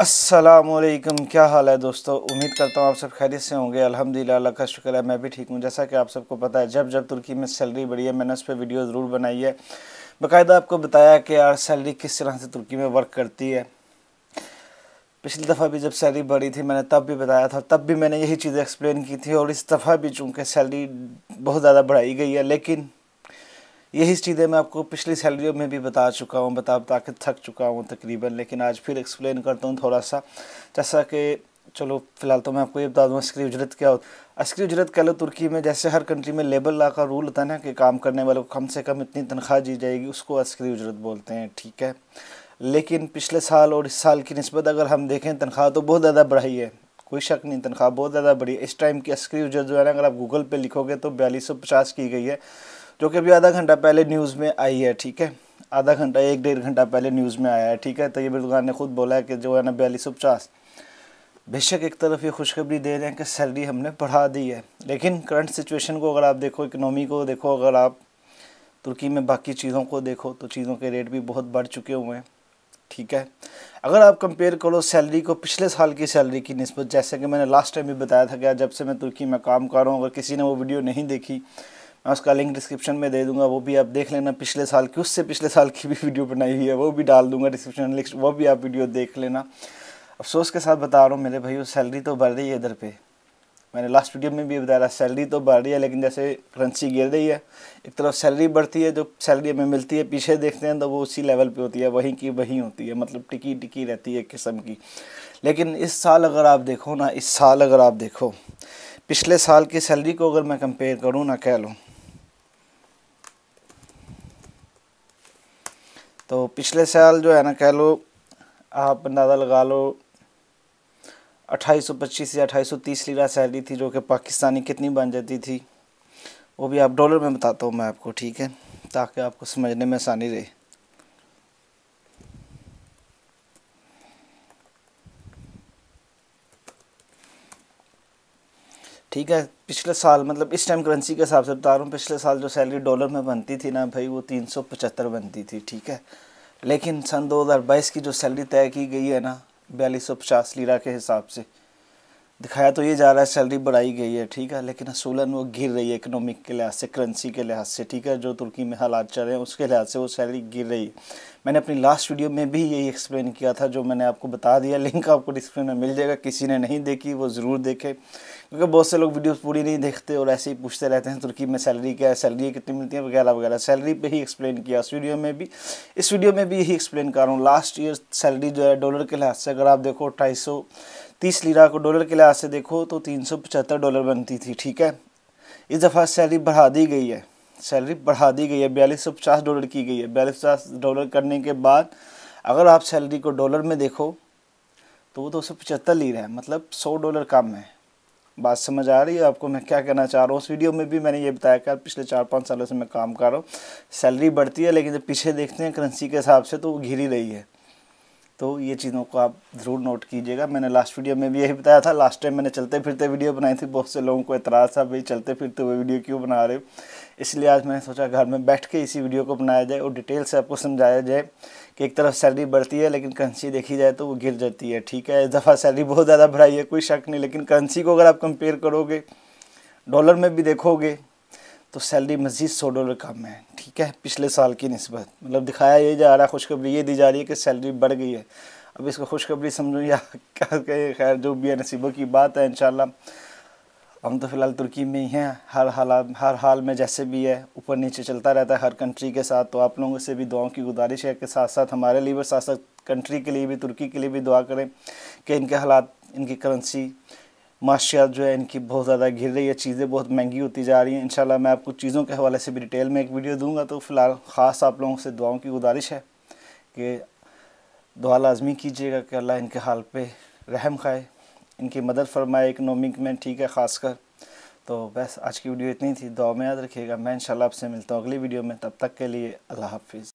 असलकम क्या हाल है दोस्तों उम्मीद करता हूँ आप सब खैरियत से होंगे अल्हम्दुलिल्लाह का शुक्र है मैं भी ठीक हूँ जैसा कि आप सबको पता है जब जब तुर्की में सैलरी बढ़ी है मैंने उस पर वीडियो ज़रूर बनाई है बाकायदा आपको बताया कि यार सैलरी किस तरह से तुर्की में वर्क करती है पिछली दफ़ा भी जब सैलरी बढ़ी थी मैंने तब भी बताया था तब भी मैंने यही चीज़ें एक्सप्लेन की थी और इस दफ़ा भी चूँकि सैलरी बहुत ज़्यादा बढ़ाई गई है लेकिन यही चीज़ें मैं आपको पिछली सैलरी में भी बता चुका हूँ बता बता के थक चुका हूँ तकरीबन लेकिन आज फिर एक्सप्लेन करता हूँ थोड़ा सा जैसा कि चलो फिलहाल तो मैं आपको ये बता दूँ अस्क्री उजरत क्या हो अस्क्री उजरत कह लो तुर्की में जैसे हर कंट्री में लेबर ला का रूल होता है ना कि काम करने वालों को कम से कम इतनी तनख्वाह दी जाएगी उसको अस्क्री उजरत बोलते हैं ठीक है लेकिन पिछले साल और इस साल की नस्बत अगर हम देखें तनख्वाह तो बहुत ज़्यादा बढ़ाई है कोई शक नहीं तनख्वाह बहुत ज़्यादा बढ़ी है इस टाइम की अस्क्री उजरत जो है ना अगर आप गूगल पर लिखोगे तो बयालीस सौ पचास की गई है जो कि अभी आधा घंटा पहले न्यूज़ में आई है ठीक है आधा घंटा एक डेढ़ घंटा पहले न्यूज़ में आया है ठीक है तैयब दुकान ने खुद बोला है कि जो है ना बयालीस सौ पचास बेशक एक तरफ ये खुशखबरी दे रहे हैं कि सैलरी हमने बढ़ा दी है लेकिन करंट सिचुएशन को अगर आप देखो इकनॉमी को देखो अगर आप तुर्की में बाकी चीज़ों को देखो तो चीज़ों के रेट भी बहुत बढ़ चुके हुए हैं ठीक है अगर आप कंपेयर करो सैलरी को पिछले साल की सैलरी की नस्बत जैसे कि मैंने लास्ट टाइम भी बताया था कि जब से मैं तुर्की में काम कर रहा हूँ अगर किसी ने वो वीडियो नहीं देखी मैं उसका लिंक डिस्क्रिप्शन में दे दूंगा वो भी आप देख लेना पिछले साल की उससे पिछले साल की भी वीडियो बनाई हुई है वो भी डाल दूंगा डिस्क्रिप्शन लिस्ट वो भी आप वीडियो देख लेना अफसोस के साथ बता रहा हूँ मेरे भाई सैलरी तो बढ़ रही है इधर पे मैंने लास्ट वीडियो में भी बताया सैलरी तो बढ़ रही है लेकिन जैसे करेंसी गिर रही है एक तरफ सैलरी बढ़ती है जो सैलरी हमें मिलती है पीछे देखते हैं तो वो उसी लेवल पे होती है वहीं की वहीं होती है मतलब टिकी टिकी रहती है एक किस्म की लेकिन इस साल अगर आप देखो ना इस साल अगर आप देखो पिछले साल की सैलरी को अगर मैं कंपेयर करूँ ना कह लूँ तो पिछले साल जो है ना कह लो आप अंदाज़ा लगा लो 2825 या 2830 लीरा सैलरी थी जो कि पाकिस्तानी कितनी बन जाती थी वो भी आप डॉलर में बताता हूँ मैं आपको ठीक है ताकि आपको समझने में आसानी रहे ठीक है पिछले साल मतलब इस टाइम करेंसी के हिसाब से बता रहा हूँ पिछले साल जो सैलरी डॉलर में बनती थी ना भाई वो तीन सौ पचहत्तर बनती थी ठीक है लेकिन सन बाईस की जो सैलरी तय की गई है ना बयालीस सौ पचास लीरा के हिसाब से दिखाया तो ये जा रहा है सैलरी बढ़ाई गई है ठीक है लेकिन असूलन वो गिर रही है इकनॉमिक के लिहाज से करेंसी के लिहाज से ठीक है जो तुर्की में हालात चल रहे हैं उसके लिहाज से वो सैलरी गिर रही है मैंने अपनी लास्ट वीडियो में भी यही एक्सप्लेन किया था जो मैंने आपको बता दिया लिंक आपको डिस्क्रिप्शन में मिल जाएगा किसी ने नहीं देखी वो ज़रूर देखे क्योंकि बहुत से लोग वीडियोज पूरी नहीं देखते और ऐसे ही पूछते रहते हैं तुर्की में सैलरी क्या है सैलरी कितनी मिलती है वगैरह वगैरह सैलरी पर ही एक्सप्लेन किया उस वीडियो में भी इस वीडियो में भी यही एक्सप्लेन कर रहा हूँ लास्ट ईयर सैलरी जो है डॉलर के लिहाज से अगर आप देखो अट्ठाईस तीस लीरा को डॉलर के लिहाज से देखो तो तीन सौ पचहत्तर डॉलर बनती थी ठीक है इस दफ़ा सैलरी बढ़ा दी गई है सैलरी बढ़ा दी गई है बयालीस सौ पचास डॉलर की गई है बयालीस पचास डॉलर करने के बाद अगर आप सैलरी को डॉलर में देखो तो वो दो सौ पचहत्तर लीरा है मतलब सौ डॉलर कम है बात समझ आ रही है आपको मैं क्या कहना चाह रहा हूँ उस वीडियो में भी मैंने ये बताया कि पिछले चार पाँच सालों से मैं काम कर रहा हूँ सैलरी बढ़ती है लेकिन जब पीछे देखते हैं करेंसी के हिसाब से तो वो घिरी रही है तो ये चीज़ों को आप ज़रूर नोट कीजिएगा मैंने लास्ट वीडियो में भी यही बताया था लास्ट टाइम मैंने चलते फिरते वीडियो बनाई थी बहुत से लोगों को एतराज़ था भाई चलते फिरते हुए वीडियो क्यों बना रहे हो इसलिए आज मैंने सोचा घर में बैठ के इसी वीडियो को बनाया जाए और डिटेल से आपको समझाया जाए कि एक तरफ सैलरी बढ़ती है लेकिन करेंसी देखी जाए तो वो गिर जाती है ठीक है इस दफ़ा सैलरी बहुत ज़्यादा बढ़ाई है कोई शक नहीं लेकिन करेंसी को अगर आप कंपेयर करोगे डॉलर में भी देखोगे तो सैलरी मज़ीद सौ डॉलर कम है ठीक है पिछले साल की नस्बत मतलब दिखाया ये जा रहा है खुशखबरी ये दी जा रही है कि सैलरी बढ़ गई है अब इसको खुशखबरी समझो या क्या कहे खैर जो भी है नसीबों की बात है इन हम तो फ़िलहाल तुर्की में ही हैं हर हालात हर हाल में जैसे भी है ऊपर नीचे चलता रहता है हर कंट्री के साथ तो आप लोगों से भी दुआओं की गुजारिश है कि साथ साथ हमारे लिए भी साथ साथ कंट्री के लिए भी तुर्की के लिए भी दुआ करें कि इनके हालात इनकी करेंसी माशियात जो है इनकी बहुत ज़्यादा घिर रही है चीज़ें बहुत महंगी होती जा रही हैं इंशाल्लाह मैं आपको चीज़ों के हवाले से भी डिटेल में एक वीडियो दूंगा तो फ़िलहाल ख़ास आप लोगों से दुआओं की गुजारिश है कि दुआ लाजमी कीजिएगा कि अल्लाह इनके हाल पे रहम खाए इनकी मदद फरमाए इकनॉमिक में ठीक है ख़ास कर तो बस आज की वीडियो इतनी थी दुआ में याद रखिएगा मैं शाला आपसे मिलता हूँ अगली वीडियो में तब तक के लिए अल्लाह हाफिज़